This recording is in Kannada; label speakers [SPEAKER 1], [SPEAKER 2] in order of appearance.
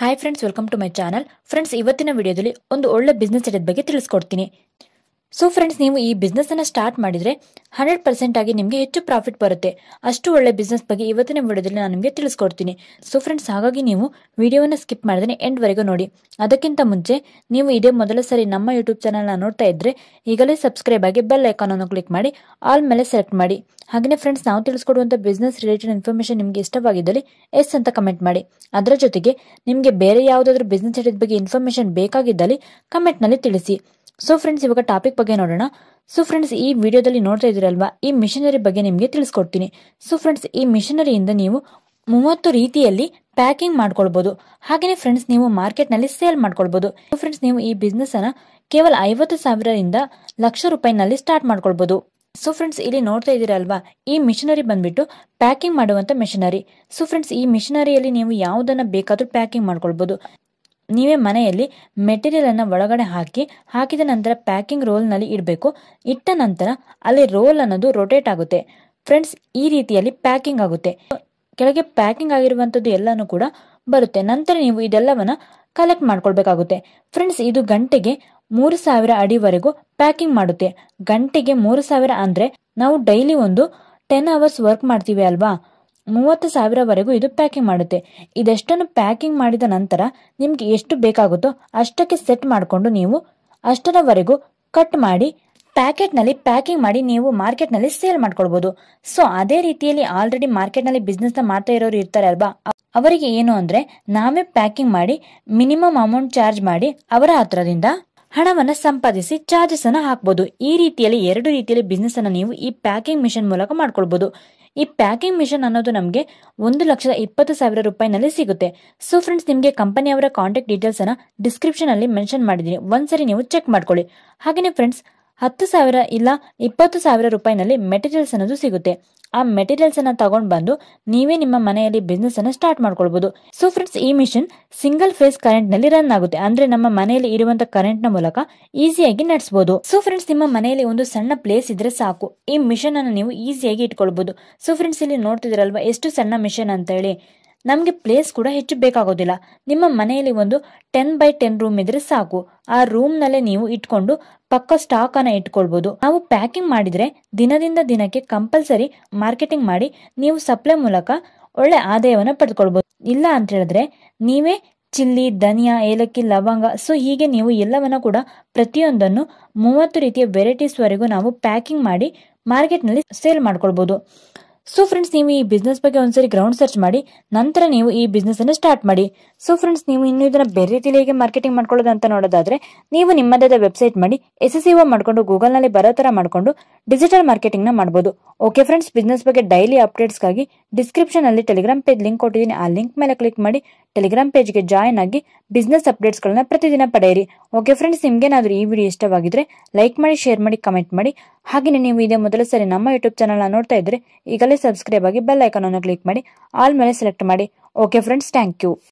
[SPEAKER 1] hi friends welcome to my channel friends ಇವತ್ತಿನ ವಿಡಿಯೋದಲ್ಲಿ ಒಂದು ಒಳ್ಳೆ ಬಿಸ್ನೆಸ್ ಐಡಿಯಾದ ಬಗ್ಗೆ ತಿಳಿಸ್ಕೊಡ್ತೀನಿ ಸೊ ಫ್ರೆಂಡ್ಸ್ ನೀವು ಈ ಬಿಸ್ನೆಸ್ಸನ್ನು ಸ್ಟಾರ್ಟ್ ಮಾಡಿದರೆ ಹಂಡ್ರೆಡ್ ಪರ್ಸೆಂಟ್ ಆಗಿ ನಿಮಗೆ ಹೆಚ್ಚು ಪ್ರಾಫಿಟ್ ಬರುತ್ತೆ ಅಷ್ಟು ಒಳ್ಳೆ ಬಿಸ್ನೆಸ್ ಬಗ್ಗೆ ಇವತ್ತಿನ ವಿಡಿಯೋದಲ್ಲಿ ನಾನು ನಿಮಗೆ ತಿಳಿಸ್ಕೊಡ್ತೀನಿ ಸೊ ಫ್ರೆಂಡ್ಸ್ ಹಾಗಾಗಿ ನೀವು ವಿಡಿಯೋನ ಸ್ಕಿಪ್ ಮಾಡಿದ್ರೆ ಎಂಡ್ವರೆಗೂ ನೋಡಿ ಅದಕ್ಕಿಂತ ಮುಂಚೆ ನೀವು ಇದೇ ಮೊದಲ ಸರಿ ನಮ್ಮ ಯೂಟ್ಯೂಬ್ ಚಾನಲ್ನ ನೋಡ್ತಾ ಇದ್ರೆ ಈಗಲೇ ಸಬ್ಸ್ಕ್ರೈಬ್ ಆಗಿ ಬೆಲ್ ಅನ್ನು ಕ್ಲಿಕ್ ಮಾಡಿ ಆಲ್ ಮೇಲೆ ಸೆಲೆಕ್ಟ್ ಮಾಡಿ ಹಾಗೆಯೇ ಫ್ರೆಂಡ್ಸ್ ನಾವು ತಿಳಿಸ್ಕೊಡುವಂಥ ಬಿಸ್ನೆಸ್ ರಿಲೇಟೆಡ್ ಇನ್ಫಾರ್ಮೇಶನ್ ನಿಮಗೆ ಇಷ್ಟವಾಗಿದ್ದಲ್ಲಿ ಎಸ್ ಅಂತ ಕಮೆಂಟ್ ಮಾಡಿ ಅದರ ಜೊತೆಗೆ ನಿಮಗೆ ಬೇರೆ ಯಾವುದಾದ್ರೂ ಬಿಸ್ನೆಸ್ ಬಗ್ಗೆ ಇನ್ಫಾರ್ಮೇಷನ್ ಬೇಕಾಗಿದ್ದಲ್ಲಿ ಕಮೆಂಟ್ನಲ್ಲಿ ತಿಳಿಸಿ ಸೊ ಫ್ರೆಂಡ್ಸ್ ಇವಾಗ ಟಾಪಿಕ್ ಬಗ್ಗೆ ನೋಡೋಣ ಸೊ ಫ್ರೆಂಡ್ಸ್ ಈ ವಿಡಿಯೋದಲ್ಲಿ ನೋಡ್ತಾ ಇದ್ದೀರಲ್ವಾ ಈ ಮಿಷನರಿ ಬಗ್ಗೆ ನಿಮಗೆ ತಿಳಿಸ್ಕೊಡ್ತೀನಿ ಸೊ ಫ್ರೆಂಡ್ಸ್ ಈ ಮಿಷನರಿಯಿಂದ ನೀವು ಮೂವತ್ತು ರೀತಿಯಲ್ಲಿ ಪ್ಯಾಕಿಂಗ್ ಮಾಡ್ಕೊಳ್ಬಹುದು ಹಾಗೆ ಫ್ರೆಂಡ್ಸ್ ನೀವು ಮಾರ್ಕೆಟ್ ನಲ್ಲಿ ಸೇಲ್ ಸೊ ಫ್ರೆಂಡ್ಸ್ ನೀವು ಈ ಬಿಸ್ನೆಸ್ ಅನ್ನ ಕೇವಲ ಐವತ್ತು ಸಾವಿರದಿಂದ ಲಕ್ಷ ರೂಪಾಯಿನಲ್ಲಿ ಸ್ಟಾರ್ಟ್ ಮಾಡ್ಕೊಳ್ಬಹುದು ಸೊ ಫ್ರೆಂಡ್ಸ್ ಇಲ್ಲಿ ನೋಡ್ತಾ ಇದ್ದೀರಲ್ವಾ ಈ ಮಿಷನರಿ ಬಂದ್ಬಿಟ್ಟು ಪ್ಯಾಕಿಂಗ್ ಮಾಡುವಂತ ಮಿಷನರಿ ಸೊ ಫ್ರೆಂಡ್ಸ್ ಈ ಮಿಷನರಿಯಲ್ಲಿ ನೀವು ಯಾವುದನ್ನ ಬೇಕಾದ್ರೂ ಪ್ಯಾಕಿಂಗ್ ಮಾಡ್ಕೊಳ್ಬಹುದು ನೀವೇ ಮನೆಯಲ್ಲಿ ಮೆಟೀರಿಯಲನ್ನು ಒಳಗಡೆ ಹಾಕಿ ಹಾಕಿದ ನಂತರ ಪ್ಯಾಕಿಂಗ್ ರೋಲ್ನಲ್ಲಿ ಇಡಬೇಕು ಇಟ್ಟ ನಂತರ ಅಲ್ಲಿ ರೋಲ್ ಅನ್ನೋದು ರೊಟೇಟ್ ಆಗುತ್ತೆ ಫ್ರೆಂಡ್ಸ್ ಈ ರೀತಿಯಲ್ಲಿ ಪ್ಯಾಕಿಂಗ್ ಆಗುತ್ತೆ ಕೆಳಗೆ ಪ್ಯಾಕಿಂಗ್ ಆಗಿರುವಂಥದ್ದು ಎಲ್ಲನೂ ಕೂಡ ಬರುತ್ತೆ ನಂತರ ನೀವು ಇದೆಲ್ಲವನ್ನ ಕಲೆಕ್ಟ್ ಮಾಡ್ಕೊಳ್ಬೇಕಾಗುತ್ತೆ ಫ್ರೆಂಡ್ಸ್ ಇದು ಗಂಟೆಗೆ ಮೂರು ಸಾವಿರ ಅಡಿವರೆಗೂ ಪ್ಯಾಕಿಂಗ್ ಮಾಡುತ್ತೆ ಗಂಟೆಗೆ ಮೂರು ಸಾವಿರ ಅಂದರೆ ನಾವು ಡೈಲಿ ಒಂದು ಟೆನ್ ಅವರ್ಸ್ ವರ್ಕ್ ಮಾಡ್ತೀವಿ ಅಲ್ವಾ ಮೂವತ್ತು ಸಾವಿರವರೆಗೂ ಇದು ಪ್ಯಾಕಿಂಗ್ ಮಾಡುತ್ತೆ ಇದೆಷ್ಟನ್ನು ಪ್ಯಾಕಿಂಗ್ ಮಾಡಿದ ನಂತರ ನಿಮಗೆ ಎಷ್ಟು ಬೇಕಾಗುತ್ತೋ ಅಷ್ಟಕ್ಕೆ ಸೆಟ್ ಮಾಡಿಕೊಂಡು ನೀವು ಅಷ್ಟರವರೆಗೂ ಕಟ್ ಮಾಡಿ ಪ್ಯಾಕೆಟ್ನಲ್ಲಿ ಪ್ಯಾಕಿಂಗ್ ಮಾಡಿ ನೀವು ಮಾರ್ಕೆಟ್ನಲ್ಲಿ ಸೇಲ್ ಮಾಡ್ಕೊಳ್ಬೋದು ಸೊ ಅದೇ ರೀತಿಯಲ್ಲಿ ಆಲ್ರೆಡಿ ಮಾರ್ಕೆಟ್ನಲ್ಲಿ ಬಿಸ್ನೆಸ್ನ ಮಾಡ್ತಾ ಇರೋರು ಇರ್ತಾರೆ ಅಲ್ವಾ ಅವರಿಗೆ ಏನು ಅಂದರೆ ನಾವೇ ಪ್ಯಾಕಿಂಗ್ ಮಾಡಿ ಮಿನಿಮಮ್ ಅಮೌಂಟ್ ಚಾರ್ಜ್ ಮಾಡಿ ಅವರ ಹತ್ರದಿಂದ ಹಣವನ್ನು ಸಂಪಾದಿಸಿ ಚಾರ್ಜಸ್ ಅನ್ನು ಹಾಕ್ಬೋದು ಈ ರೀತಿಯಲ್ಲಿ ಎರಡು ರೀತಿಯಲ್ಲಿ ಬಿಸ್ನೆಸ್ ಅನ್ನು ನೀವು ಈ ಪ್ಯಾಕಿಂಗ್ ಮಿಷನ್ ಮೂಲಕ ಮಾಡ್ಕೊಳ್ಬಹುದು ಈ ಪ್ಯಾಕಿಂಗ್ ಮಿಷನ್ ಅನ್ನೋದು ನಮಗೆ ಒಂದು ಲಕ್ಷದ ಇಪ್ಪತ್ತು ಸಾವಿರ ರೂಪಾಯಿನಲ್ಲಿ ಸಿಗುತ್ತೆ ಸೊ ಫ್ರೆಂಡ್ಸ್ ನಿಮಗೆ ಕಂಪನಿಯವರ ಕಾಂಟ್ಯಾಕ್ಟ್ ಡೀಟೇಲ್ಸ್ ಅನ್ನ ಡಿಸ್ಕ್ರಿಪ್ಷನ್ ಅಲ್ಲಿ ಮೆನ್ಷನ್ ಮಾಡಿದ್ದೀನಿ ಒಂದ್ಸರಿ ನೀವು ಚೆಕ್ ಮಾಡ್ಕೊಳ್ಳಿ ಹಾಗೆಯೇ ಫ್ರೆಂಡ್ಸ್ ಹತ್ತು ಸಾವಿರ ಇಲ್ಲ ಇಪ್ಪತ್ತು ಸಾವಿರ ರೂಪಾಯಿನಲ್ಲಿ ಮೆಟೀರಿಯಲ್ಸ್ ಅನ್ನೋದು ಸಿಗುತ್ತೆ ಆ ಮೆಟೀರಿಯಲ್ಸ್ ಅನ್ನ ತಗೊಂಡ್ ಬಂದು ನೀವೇ ನಿಮ್ಮ ಮನೆಯಲ್ಲಿ ಬಿಸ್ನೆಸ್ ಅನ್ನ ಸ್ಟಾರ್ಟ್ ಮಾಡ್ಕೊಳ್ಬಹುದು ಸೊ ಫ್ರೆಂಡ್ಸ್ ಈ ಮಿಷನ್ ಸಿಂಗಲ್ ಫೇಸ್ ಕರೆಂಟ್ ನಲ್ಲಿ ರನ್ ಆಗುತ್ತೆ ಅಂದ್ರೆ ನಮ್ಮ ಮನೆಯಲ್ಲಿ ಇರುವಂತ ಕರೆಂಟ್ ನ ಮೂಲಕ ಈಸಿಯಾಗಿ ನಡೆಸಬಹುದು ಸೊ ಫ್ರೆಂಡ್ಸ್ ನಿಮ್ಮ ಮನೆಯಲ್ಲಿ ಒಂದು ಸಣ್ಣ ಪ್ಲೇಸ್ ಇದ್ರೆ ಸಾಕು ಈ ಮಿಷನ್ ಅನ್ನು ನೀವು ಈಸಿಯಾಗಿ ಇಟ್ಕೊಳ್ಬಹುದು ಸೊ ಫ್ರೆಂಡ್ಸ್ ಇಲ್ಲಿ ನೋಡ್ತಿದ್ರಲ್ವಾ ಎಷ್ಟು ಸಣ್ಣ ಮಿಷನ್ ಅಂತ ಹೇಳಿ ನಮಗೆ ಪ್ಲೇಸ್ ಕೂಡ ಹೆಚ್ಚು ಬೇಕಾಗೋದಿಲ್ಲ ನಿಮ್ಮ ಮನೆಯಲ್ಲಿ ಒಂದು ಟೆನ್ ಬೈ ಟೆನ್ ರೂಮ್ ಇದ್ರೆ ಸಾಕು ಆ ರೂಮ್ನಲ್ಲೇ ನೀವು ಇಟ್ಕೊಂಡು ಪಕ್ಕ ಸ್ಟಾಕ್ ಅನ್ನ ಇಟ್ಕೊಳ್ಬಹುದು ನಾವು ಪ್ಯಾಕಿಂಗ್ ಮಾಡಿದ್ರೆ ದಿನದಿಂದ ದಿನಕ್ಕೆ ಕಂಪಲ್ಸರಿ ಮಾರ್ಕೆಟಿಂಗ್ ಮಾಡಿ ನೀವು ಸಪ್ಲೈ ಮೂಲಕ ಒಳ್ಳೆ ಆದಾಯವನ್ನು ಪಡೆದುಕೊಳ್ಬಹುದು ಇಲ್ಲ ಅಂತ ಹೇಳಿದ್ರೆ ನೀವೇ ಚಿಲ್ಲಿ ಧನಿಯಾ ಏಲಕ್ಕಿ ಲವಂಗ ಸೊ ಹೀಗೆ ನೀವು ಎಲ್ಲವನ್ನ ಕೂಡ ಪ್ರತಿಯೊಂದನ್ನು ಮೂವತ್ತು ರೀತಿಯ ವೆರೈಟೀಸ್ ವರೆಗೂ ನಾವು ಪ್ಯಾಕಿಂಗ್ ಮಾಡಿ ಮಾರ್ಕೆಟ್ನಲ್ಲಿ ಸೇಲ್ ಮಾಡ್ಕೊಳ್ಬಹುದು ಸೊ ಫ್ರೆಂಡ್ಸ್ ನೀವು ಈ ಬಿಸ್ನೆಸ್ ಬಗ್ಗೆ ಒಂದ್ಸರಿ ಗ್ರೌಂಡ್ ಸರ್ಚ್ ಮಾಡಿ ನಂತರ ನೀವು ಈ ಬಿಸ್ನೆಸ್ ಅನ್ನು ಸ್ಟಾರ್ಟ್ ಮಾಡಿ ಸೊ ಫ್ರೆಂಡ್ಸ್ ನೀವು ಇನ್ನು ಇದನ್ನ ಬೇರೆ ರೀತಿಯಲ್ಲಿ ಹೇಗೆ ಮಾರ್ಕೆಟಿಂಗ್ ಮಾಡ್ಕೊಳ್ಳೋದು ಅಂತ ನೋಡೋದಾದ್ರೆ ನೀವು ನಿಮ್ಮದಾದ ವೆಬ್ಸೈಟ್ ಮಾಡಿ ಎಸ್ ಎಸ್ ಮಾಡಿಕೊಂಡು ಗೂಗಲ್ ನಲ್ಲಿ ಬರೋ ತರ ಮಾಡಿಕೊಂಡು ಡಿಜಿಟಲ್ ಮಾರ್ಕೆಟಿಂಗ್ ನ ಮಾಡಬಹುದು ಓಕೆ ಫ್ರೆಂಡ್ಸ್ ಬಿಸ್ನೆಸ್ ಬಗ್ಗೆ ಡೈಲಿ ಅಪ್ಡೇಟ್ಸ್ಗಾಗಿ ಡಿಸ್ಕ್ರಿಪ್ಷನ್ ಅಲ್ಲಿ ಟೆಲಿಗ್ರಾಮ್ ಪೇಜ್ ಲಿಂಕ್ ಕೊಟ್ಟಿದ್ದೀನಿ ಆ ಲಿಂಕ್ ಮೇಲೆ ಕ್ಲಿಕ್ ಮಾಡಿ ಟೆಲಿಗ್ರಾಮ್ ಪೇಜ್ಗೆ ಜಾಯ್ನ್ ಆಗಿ ಬಿಸ್ನೆಸ್ ಅಪ್ಡೇಟ್ಸ್ಗಳನ್ನ ಪ್ರತಿದಿನ ಪಡೆಯಿರಿ ಓಕೆ ಫ್ರೆಂಡ್ಸ್ ನಿಮ್ಗೇನಾದರೂ ಈ ವಿಡಿಯೋ ಇಷ್ಟವಾಗಿದ್ರೆ ಲೈಕ್ ಮಾಡಿ ಶೇರ್ ಮಾಡಿ ಕಮೆಂಟ್ ಮಾಡಿ ಹಾಗೆಯೇ ನೀವು ಇದೇ ಮೊದಲ ಸರಿ ನಮ್ಮ ಯೂಟ್ಯೂಬ್ ಚಾನಲ್ನ ನೋಡ್ತಾ ಇದ್ರೆ ಈಗಲೇ ಸಬ್ಸ್ಕ್ರೈಬ್ ಆಗಿ ಬೆಲ್ ಅನ್ನು ಕ್ಲಿಕ್ ಮಾಡಿ ಆಲ್ ಮೇಲೆ ಸೆಲೆಕ್ಟ್ ಮಾಡಿ ಓಕೆ ಫ್ರೆಂಡ್ಸ್ ಥ್ಯಾಂಕ್ ಯು